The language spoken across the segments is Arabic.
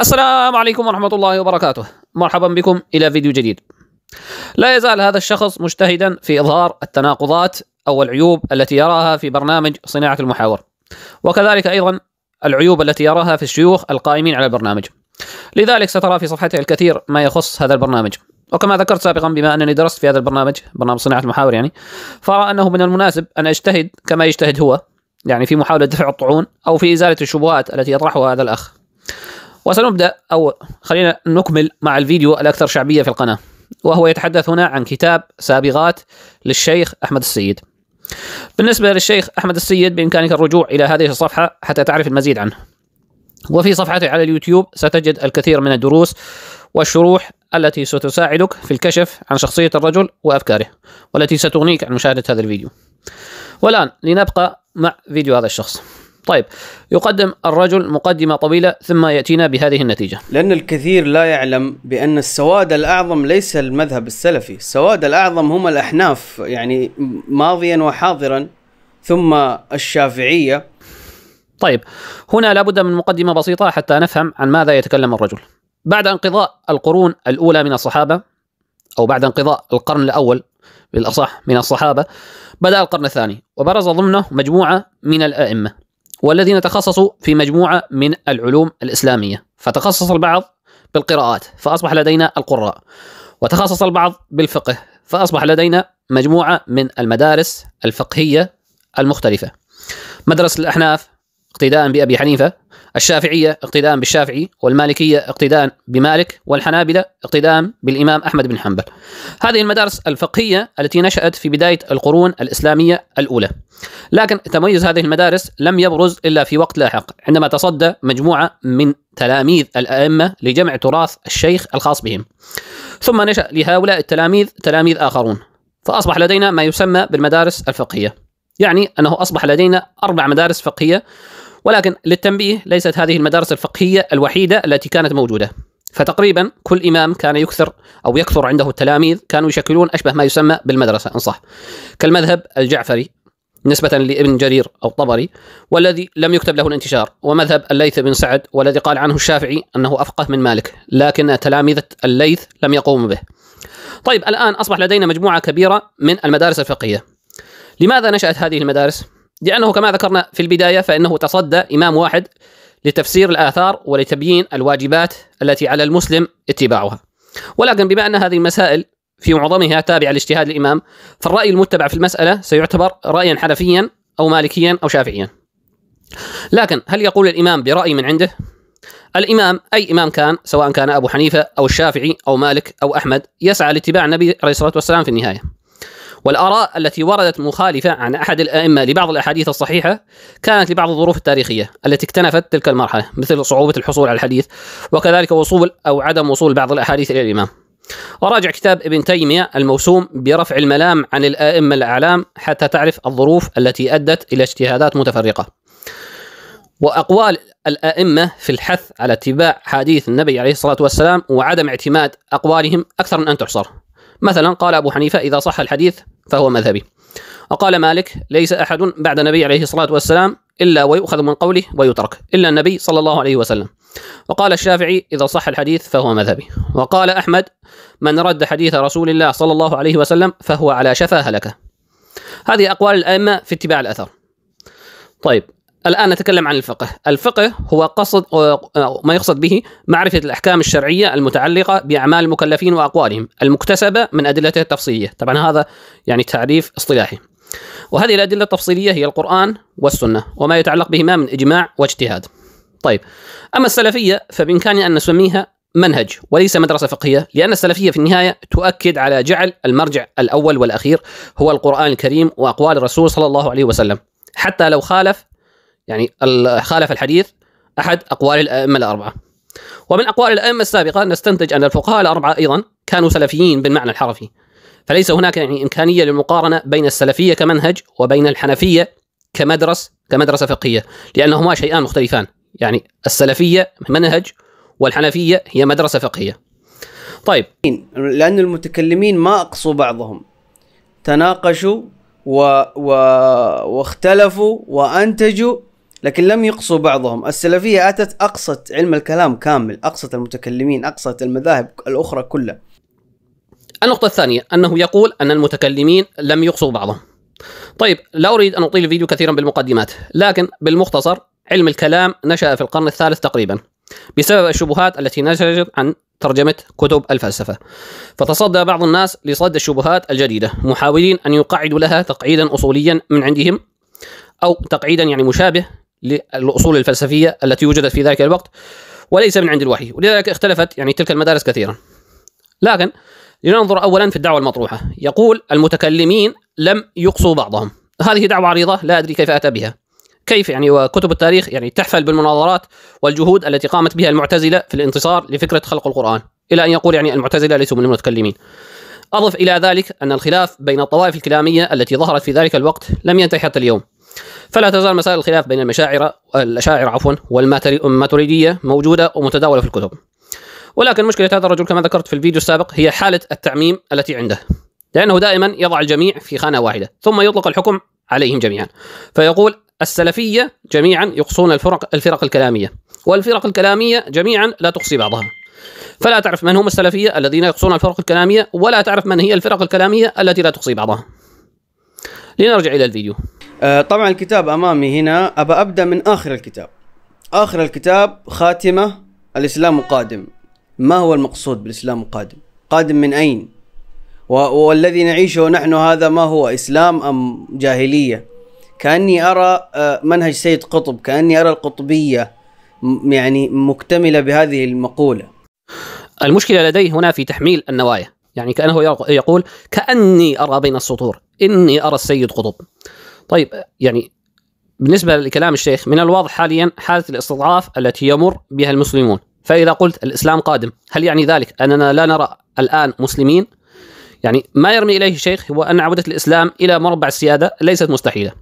السلام عليكم ورحمة الله وبركاته مرحبا بكم إلى فيديو جديد لا يزال هذا الشخص مجتهدا في إظهار التناقضات أو العيوب التي يراها في برنامج صناعة المحاور وكذلك أيضا العيوب التي يراها في الشيوخ القائمين على البرنامج لذلك سترى في صفحته الكثير ما يخص هذا البرنامج وكما ذكرت سابقا بما انني درست في هذا البرنامج برنامج صناعه المحاور يعني فارى انه من المناسب ان اجتهد كما يجتهد هو يعني في محاوله دفع الطعون او في ازاله الشبهات التي يطرحها هذا الاخ وسنبدأ أو خلينا نكمل مع الفيديو الأكثر شعبية في القناة وهو يتحدث هنا عن كتاب سابغات للشيخ أحمد السيد بالنسبة للشيخ أحمد السيد بإمكانك الرجوع إلى هذه الصفحة حتى تعرف المزيد عنه وفي صفحته على اليوتيوب ستجد الكثير من الدروس والشروح التي ستساعدك في الكشف عن شخصية الرجل وأفكاره والتي ستغنيك عن مشاهدة هذا الفيديو والآن لنبقى مع فيديو هذا الشخص طيب يقدم الرجل مقدمة طويلة ثم يأتينا بهذه النتيجة لأن الكثير لا يعلم بأن السواد الأعظم ليس المذهب السلفي السواد الأعظم هم الأحناف يعني ماضيا وحاضرا ثم الشافعية طيب هنا لابد من مقدمة بسيطة حتى نفهم عن ماذا يتكلم الرجل بعد انقضاء القرون الأولى من الصحابة أو بعد انقضاء القرن الأول بالأصح من الصحابة بدأ القرن الثاني وبرز ضمنه مجموعة من الأئمة والذين تخصصوا في مجموعة من العلوم الإسلامية فتخصص البعض بالقراءات فأصبح لدينا القراء وتخصص البعض بالفقه فأصبح لدينا مجموعة من المدارس الفقهية المختلفة مدرسة الأحناف اقتداء بأبي حنيفة الشافعية اقتداء بالشافعي والمالكية اقتداء بمالك والحنابلة اقتداء بالإمام أحمد بن حنبل هذه المدارس الفقهية التي نشأت في بداية القرون الإسلامية الأولى لكن تميز هذه المدارس لم يبرز إلا في وقت لاحق عندما تصدى مجموعة من تلاميذ الأئمة لجمع تراث الشيخ الخاص بهم ثم نشأ لهؤلاء التلاميذ تلاميذ آخرون فأصبح لدينا ما يسمى بالمدارس الفقهية يعني أنه أصبح لدينا أربع مدارس فقهية ولكن للتنبيه ليست هذه المدارس الفقهية الوحيدة التي كانت موجودة فتقريبا كل إمام كان يكثر أو يكثر عنده التلاميذ كانوا يشكلون أشبه ما يسمى بالمدرسة إن صح كالمذهب الجعفري نسبة لابن جرير أو الطبري والذي لم يكتب له الانتشار ومذهب الليث بن سعد والذي قال عنه الشافعي أنه أفقه من مالك لكن تلاميذ الليث لم يقوموا به طيب الآن أصبح لدينا مجموعة كبيرة من المدارس الفقهية لماذا نشأت هذه المدارس؟ لأنه كما ذكرنا في البداية فإنه تصدى إمام واحد لتفسير الآثار ولتبيين الواجبات التي على المسلم اتباعها ولكن بما أن هذه المسائل في معظمها تابعة لاجتهاد الإمام فالرأي المتبع في المسألة سيعتبر رأيا حنفيا أو مالكيا أو شافعيا لكن هل يقول الإمام برأي من عنده؟ الإمام أي إمام كان سواء كان أبو حنيفة أو الشافعي أو مالك أو أحمد يسعى لاتباع النبي عليه الصلاة والسلام في النهاية والآراء التي وردت مخالفة عن أحد الأئمة لبعض الأحاديث الصحيحة كانت لبعض الظروف التاريخية التي اكتنفت تلك المرحلة مثل صعوبة الحصول على الحديث وكذلك وصول أو عدم وصول بعض الأحاديث إلى الإمام وراجع كتاب ابن تيمية الموسوم برفع الملام عن الأئمة الأعلام حتى تعرف الظروف التي أدت إلى اجتهادات متفرقة وأقوال الأئمة في الحث على اتباع حديث النبي عليه الصلاة والسلام وعدم اعتماد أقوالهم أكثر من أن تحصر مثلا قال أبو حنيفة إذا صح الحديث فهو مذهبي وقال مالك ليس أحد بعد النبي عليه الصلاة والسلام إلا ويؤخذ من قوله ويترك إلا النبي صلى الله عليه وسلم وقال الشافعي إذا صح الحديث فهو مذهبي وقال أحمد من رد حديث رسول الله صلى الله عليه وسلم فهو على شفا هلكة هذه أقوال الأئمة في اتباع الأثر طيب الآن نتكلم عن الفقه الفقه هو قصد ما يقصد به معرفة الأحكام الشرعية المتعلقة بأعمال المكلفين وأقوالهم المكتسبة من أدلته التفصيلية طبعا هذا يعني تعريف اصطلاحي وهذه الأدلة التفصيلية هي القرآن والسنة وما يتعلق بهما من إجماع واجتهاد طيب أما السلفية فبإمكاننا أن نسميها منهج وليس مدرسة فقهية لأن السلفية في النهاية تؤكد على جعل المرجع الأول والأخير هو القرآن الكريم وأقوال الرسول صلى الله عليه وسلم حتى لو خالف يعني خالف الحديث أحد أقوال الأئمة الأربعة ومن أقوال الأئمة السابقة نستنتج أن الفقهاء الأربعة أيضا كانوا سلفيين بالمعنى الحرفي فليس هناك يعني إمكانية للمقارنة بين السلفية كمنهج وبين الحنفية كمدرس كمدرسة فقهية لأنهما شيئان مختلفان يعني السلفية منهج والحنفية هي مدرسة فقهية طيب لأن المتكلمين ما أقصوا بعضهم تناقشوا و... و... واختلفوا وأنتجوا لكن لم يقصوا بعضهم السلفية أتت أقصت علم الكلام كامل أقصت المتكلمين أقصت المذاهب الأخرى كلها النقطة الثانية أنه يقول أن المتكلمين لم يقصوا بعضهم طيب لا أريد أن أطيل الفيديو كثيرا بالمقدمات لكن بالمختصر علم الكلام نشأ في القرن الثالث تقريبا بسبب الشبهات التي نتجت عن ترجمة كتب الفلسفة فتصدى بعض الناس لصد الشبهات الجديدة محاولين أن يقعدوا لها تقعيدا أصوليا من عندهم أو تقعيدا يعني مشابه للأصول الفلسفية التي وجدت في ذلك الوقت وليس من عند الوحي ولذلك اختلفت يعني تلك المدارس كثيرا لكن لننظر أولا في الدعوة المطروحة يقول المتكلمين لم يقصوا بعضهم هذه دعوة عريضة لا أدري كيف أتى بها كيف يعني وكتب التاريخ يعني تحفل بالمناظرات والجهود التي قامت بها المعتزلة في الانتصار لفكرة خلق القرآن إلى أن يقول يعني المعتزلة ليسوا من المتكلمين أضف إلى ذلك أن الخلاف بين الطوائف الكلامية التي ظهرت في ذلك الوقت لم ينتهي حتى اليوم فلا تزال مسائل الخلاف بين المشاعرة الأشاعرة عفوا والماتريدية موجودة ومتداولة في الكتب ولكن مشكلة هذا الرجل كما ذكرت في الفيديو السابق هي حالة التعميم التي عنده لأنه دائما يضع الجميع في خانة واحدة ثم يطلق الحكم عليهم جميعا فيقول السلفية جميعا يقصون الفرق الفرق الكلامية والفرق الكلامية جميعا لا تقصي بعضها فلا تعرف من هم السلفية الذين يقصون الفرق الكلامية ولا تعرف من هي الفرق الكلامية التي لا تقصي بعضها لنرجع إلى الفيديو آه، طبعا الكتاب امامي هنا ابى ابدا من اخر الكتاب اخر الكتاب خاتمه الاسلام قادم ما هو المقصود بالاسلام قادم قادم من اين والذي نعيشه نحن هذا ما هو اسلام ام جاهليه كاني ارى آه، منهج سيد قطب كاني ارى القطبيه يعني مكتمله بهذه المقوله المشكله لديه هنا في تحميل النوايا يعني كانه يقول كاني ارى بين السطور اني ارى السيد قطب طيب يعني بالنسبة لكلام الشيخ من الواضح حاليا حالة الاستضعاف التي يمر بها المسلمون فإذا قلت الإسلام قادم هل يعني ذلك أننا لا نرى الآن مسلمين يعني ما يرمي إليه الشيخ هو أن عودة الإسلام إلى مربع السيادة ليست مستحيلة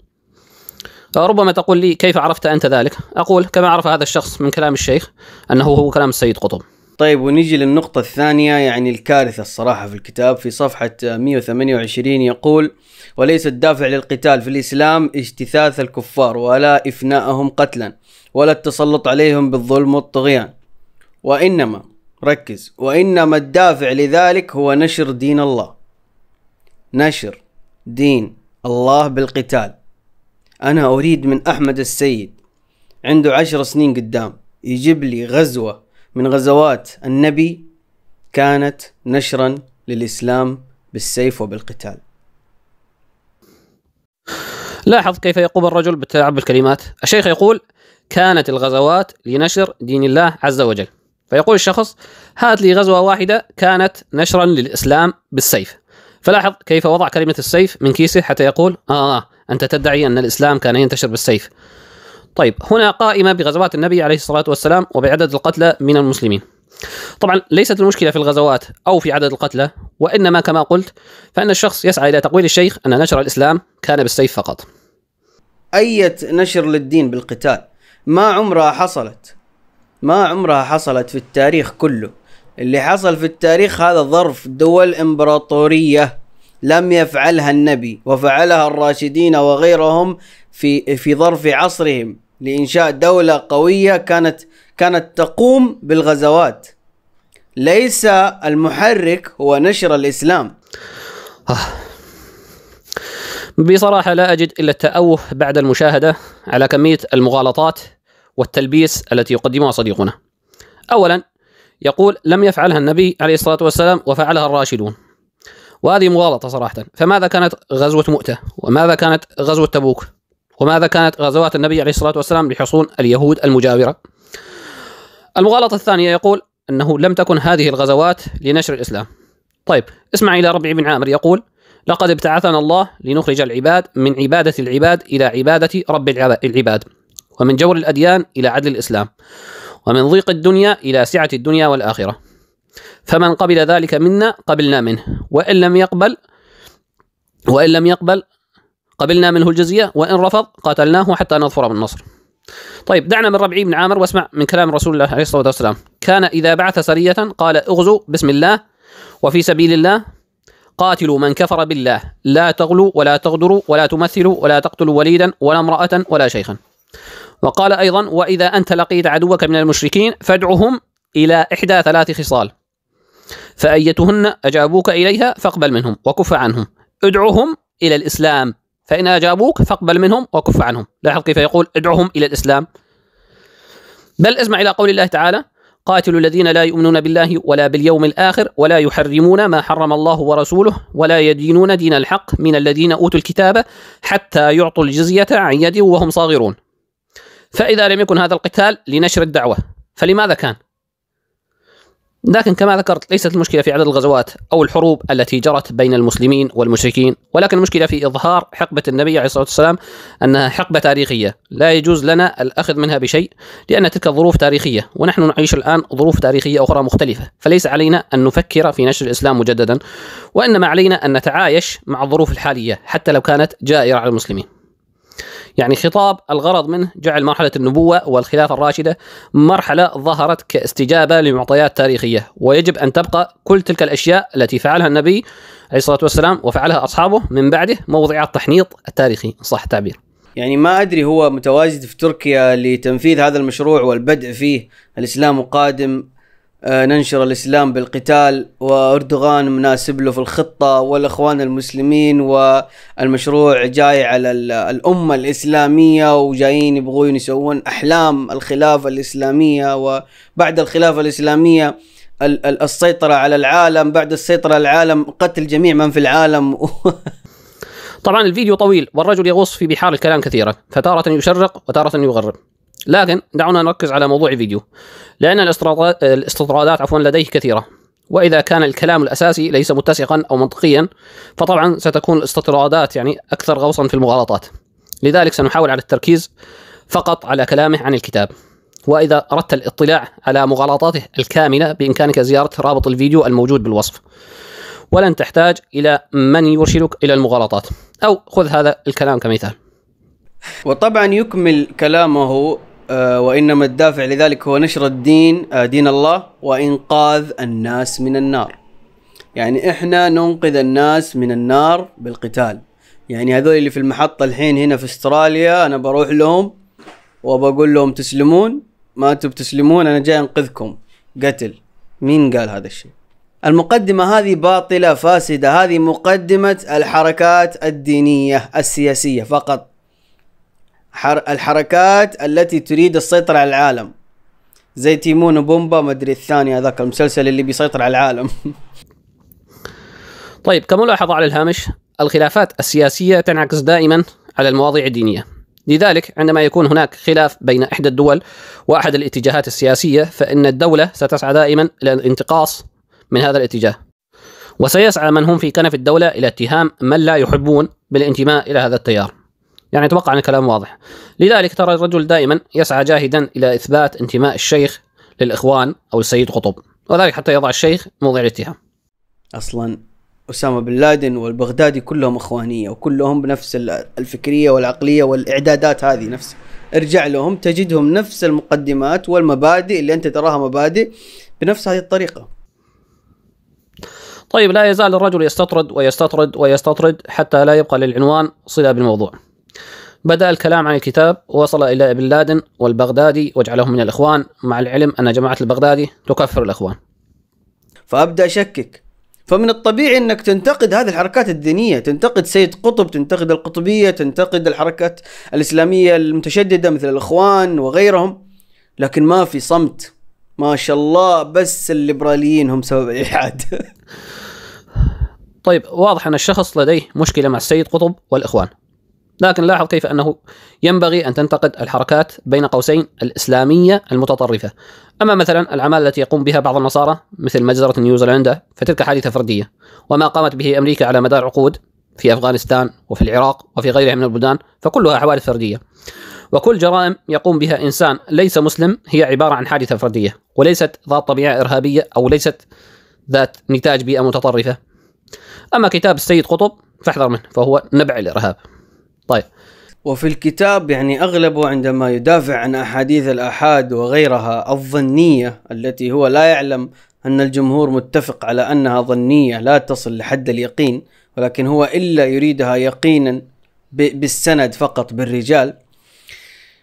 ربما تقول لي كيف عرفت أنت ذلك أقول كما عرف هذا الشخص من كلام الشيخ أنه هو كلام السيد قطب طيب ونيجي للنقطة الثانية يعني الكارثة الصراحة في الكتاب في صفحة 128 يقول وليس الدافع للقتال في الإسلام اجتثاث الكفار ولا إفناءهم قتلا ولا التسلط عليهم بالظلم والطغيان وإنما ركز وإنما الدافع لذلك هو نشر دين الله نشر دين الله بالقتال أنا أريد من أحمد السيد عنده عشر سنين قدام يجيب لي غزوة من غزوات النبي كانت نشرا للإسلام بالسيف وبالقتال لاحظ كيف يقوم الرجل بالتلاعب بالكلمات الشيخ يقول كانت الغزوات لنشر دين الله عز وجل فيقول الشخص هات لي غزوة واحدة كانت نشرا للإسلام بالسيف فلاحظ كيف وضع كلمة السيف من كيسه حتى يقول آه, آه،, آه، أنت تدعي أن الإسلام كان ينتشر بالسيف طيب هنا قائمة بغزوات النبي عليه الصلاة والسلام وبعدد القتلى من المسلمين طبعا ليست المشكلة في الغزوات أو في عدد القتلى وإنما كما قلت فإن الشخص يسعى إلى تقويل الشيخ أن نشر الإسلام كان بالسيف فقط أية نشر للدين بالقتال ما عمرها حصلت ما عمرها حصلت في التاريخ كله اللي حصل في التاريخ هذا ظرف دول إمبراطورية لم يفعلها النبي وفعلها الراشدين وغيرهم في في ظرف عصرهم لإنشاء دولة قوية كانت كانت تقوم بالغزوات ليس المحرك هو نشر الإسلام آه. بصراحة لا أجد إلا التأوه بعد المشاهدة على كمية المغالطات والتلبيس التي يقدمها صديقنا أولا يقول لم يفعلها النبي عليه الصلاة والسلام وفعلها الراشدون وهذه مغالطة صراحة فماذا كانت غزوة مؤتة وماذا كانت غزوة تبوك وماذا كانت غزوات النبي عليه الصلاة والسلام لحصون اليهود المجاورة المغالطة الثانية يقول أنه لم تكن هذه الغزوات لنشر الإسلام طيب اسمع إلى ربيع بن عامر يقول لقد ابتعثنا الله لنخرج العباد من عبادة العباد إلى عبادة رب العباد ومن جور الأديان إلى عدل الإسلام ومن ضيق الدنيا إلى سعة الدنيا والآخرة فمن قبل ذلك منا قبلنا منه وإن لم يقبل وإن لم يقبل قبلنا منه الجزية وإن رفض قاتلناه حتى نظفر بالنصر طيب دعنا من ربعي بن عامر واسمع من كلام رسول الله عليه الصلاة والسلام كان إذا بعث سرية قال اغزوا بسم الله وفي سبيل الله قاتلوا من كفر بالله لا تغلوا ولا تغدروا ولا تمثلوا ولا تقتلوا وليدا ولا امرأة ولا شيخا وقال أيضا وإذا أنت لقيت عدوك من المشركين فادعهم إلى إحدى ثلاث خصال فأيتهن أجابوك إليها فاقبل منهم وكف عنهم ادعهم إلى الإسلام فإن أجابوك فاقبل منهم وكف عنهم لاحظ كيف يقول ادعهم إلى الإسلام بل اسمع إلى قول الله تعالى قاتلوا الذين لا يؤمنون بالله ولا باليوم الآخر ولا يحرمون ما حرم الله ورسوله ولا يدينون دين الحق من الذين أوتوا الكتاب حتى يعطوا الجزية عن يد وهم صاغرون فإذا لم يكن هذا القتال لنشر الدعوة فلماذا كان؟ لكن كما ذكرت ليست المشكلة في عدد الغزوات أو الحروب التي جرت بين المسلمين والمشركين ولكن المشكلة في إظهار حقبة النبي عليه الصلاة والسلام أنها حقبة تاريخية لا يجوز لنا الأخذ منها بشيء لأن تلك الظروف تاريخية ونحن نعيش الآن ظروف تاريخية أخرى مختلفة فليس علينا أن نفكر في نشر الإسلام مجددا وإنما علينا أن نتعايش مع الظروف الحالية حتى لو كانت جائرة على المسلمين يعني خطاب الغرض منه جعل مرحلة النبوة والخلافة الراشدة مرحلة ظهرت كاستجابة لمعطيات تاريخية ويجب أن تبقى كل تلك الأشياء التي فعلها النبي عليه الصلاة والسلام وفعلها أصحابه من بعده موضعات تحنيط التاريخي صح التعبير يعني ما أدري هو متواجد في تركيا لتنفيذ هذا المشروع والبدء فيه الإسلام قادم آه، ننشر الاسلام بالقتال واردوغان مناسب له في الخطه والاخوان المسلمين والمشروع جاي على الامه الاسلاميه وجايين يبغون يسوون احلام الخلافه الاسلاميه وبعد الخلافه الاسلاميه السيطره على العالم بعد السيطره على العالم قتل جميع من في العالم طبعا الفيديو طويل والرجل يغوص في بحار الكلام كثيرا فتارة يشرق وتارة يغرب لكن دعونا نركز على موضوع الفيديو لأن الاستطرادات عفوا لديه كثيرة وإذا كان الكلام الأساسي ليس متسقا أو منطقيا فطبعا ستكون الاستطرادات يعني أكثر غوصا في المغالطات لذلك سنحاول على التركيز فقط على كلامه عن الكتاب وإذا أردت الاطلاع على مغالطاته الكاملة بإمكانك زيارة رابط الفيديو الموجود بالوصف ولن تحتاج إلى من يرشدك إلى المغالطات أو خذ هذا الكلام كمثال وطبعا يكمل كلامه آه، وإنما الدافع لذلك هو نشر الدين آه، دين الله وإنقاذ الناس من النار يعني إحنا ننقذ الناس من النار بالقتال يعني هذول اللي في المحطة الحين هنا في استراليا أنا بروح لهم وبقول لهم تسلمون ما أنتم بتسلمون أنا جاي أنقذكم قتل مين قال هذا الشيء المقدمة هذه باطلة فاسدة هذه مقدمة الحركات الدينية السياسية فقط الحركات التي تريد السيطرة على العالم زي تيمون وبومبا مدري الثاني هذاك المسلسل اللي بيسيطر على العالم طيب كملاحظة على الهامش الخلافات السياسية تنعكس دائما على المواضيع الدينية لذلك عندما يكون هناك خلاف بين إحدى الدول وأحد الاتجاهات السياسية فإن الدولة ستسعى دائما إلى الانتقاص من هذا الاتجاه وسيسعى من هم في كنف الدولة إلى اتهام من لا يحبون بالانتماء إلى هذا التيار يعني أتوقع أن الكلام واضح لذلك ترى الرجل دائما يسعى جاهدا إلى إثبات انتماء الشيخ للإخوان أو السيد قطب وذلك حتى يضع الشيخ موضع الاتهام أصلا أسامة بن لادن والبغدادي كلهم إخوانية وكلهم بنفس الفكرية والعقلية والإعدادات هذه نفس ارجع لهم تجدهم نفس المقدمات والمبادئ اللي أنت تراها مبادئ بنفس هذه الطريقة طيب لا يزال الرجل يستطرد ويستطرد ويستطرد حتى لا يبقى للعنوان صلة بالموضوع بدأ الكلام عن الكتاب ووصل إلى ابن لادن والبغدادي وجعلهم من الإخوان مع العلم أن جماعة البغدادي تكفر الإخوان فأبدأ أشكك فمن الطبيعي أنك تنتقد هذه الحركات الدينية تنتقد سيد قطب تنتقد القطبية تنتقد الحركات الإسلامية المتشددة مثل الإخوان وغيرهم لكن ما في صمت ما شاء الله بس الليبراليين هم سبب الإلحاد طيب واضح أن الشخص لديه مشكلة مع السيد قطب والإخوان لكن لاحظ كيف أنه ينبغي أن تنتقد الحركات بين قوسين الإسلامية المتطرفة أما مثلا الأعمال التي يقوم بها بعض النصارى مثل مجزرة نيوزيلندا فتلك حادثة فردية وما قامت به أمريكا على مدار عقود في أفغانستان وفي العراق وفي غيرها من البلدان فكلها حوادث فردية وكل جرائم يقوم بها إنسان ليس مسلم هي عبارة عن حادثة فردية وليست ذات طبيعة إرهابية أو ليست ذات نتاج بيئة متطرفة أما كتاب السيد قطب فاحذر منه فهو نبع الإرهاب طيب وفي الكتاب يعني اغلبه عندما يدافع عن احاديث الاحاد وغيرها الظنيه التي هو لا يعلم ان الجمهور متفق على انها ظنيه لا تصل لحد اليقين ولكن هو الا يريدها يقينا بالسند فقط بالرجال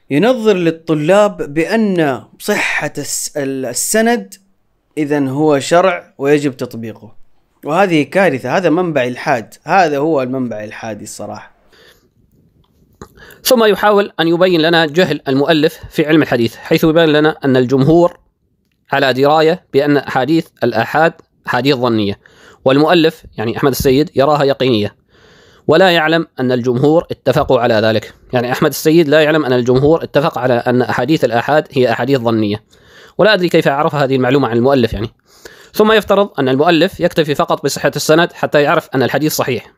ينظر للطلاب بان صحه السند اذا هو شرع ويجب تطبيقه وهذه كارثه هذا منبع الحاد هذا هو المنبع الحادي الصراحه ثم يحاول أن يبين لنا جهل المؤلف في علم الحديث حيث يبين لنا أن الجمهور على دراية بأن أحاديث الآحاد أحاديث ظنية والمؤلف يعني أحمد السيد يراها يقينية ولا يعلم أن الجمهور اتفقوا على ذلك يعني أحمد السيد لا يعلم أن الجمهور اتفق على أن أحاديث الآحاد هي أحاديث ظنية ولا أدري كيف عرف هذه المعلومة عن المؤلف يعني ثم يفترض أن المؤلف يكتفي فقط بصحة السند حتى يعرف أن الحديث صحيح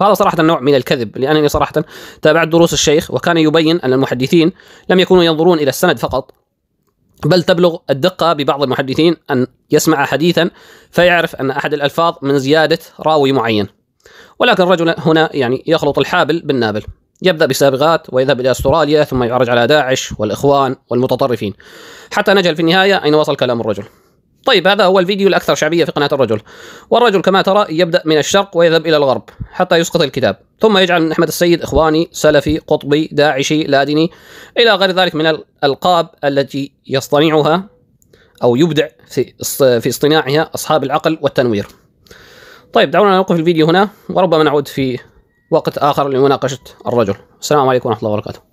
وهذا صراحة نوع من الكذب لأنني صراحة تابعت دروس الشيخ وكان يبين أن المحدثين لم يكونوا ينظرون إلى السند فقط بل تبلغ الدقة ببعض المحدثين أن يسمع حديثا فيعرف أن أحد الألفاظ من زيادة راوي معين ولكن الرجل هنا يعني يخلط الحابل بالنابل يبدأ بسابغات ويذهب إلى أستراليا ثم يعرج على داعش والإخوان والمتطرفين حتى نجل في النهاية أين وصل كلام الرجل طيب هذا هو الفيديو الأكثر شعبية في قناة الرجل والرجل كما ترى يبدأ من الشرق ويذهب إلى الغرب حتى يسقط الكتاب ثم يجعل من أحمد السيد إخواني سلفي قطبي داعشي لادني إلى غير ذلك من الألقاب التي يصطنعها أو يبدع في في اصطناعها أصحاب العقل والتنوير طيب دعونا نوقف الفيديو هنا وربما نعود في وقت آخر لمناقشة الرجل السلام عليكم ورحمة الله وبركاته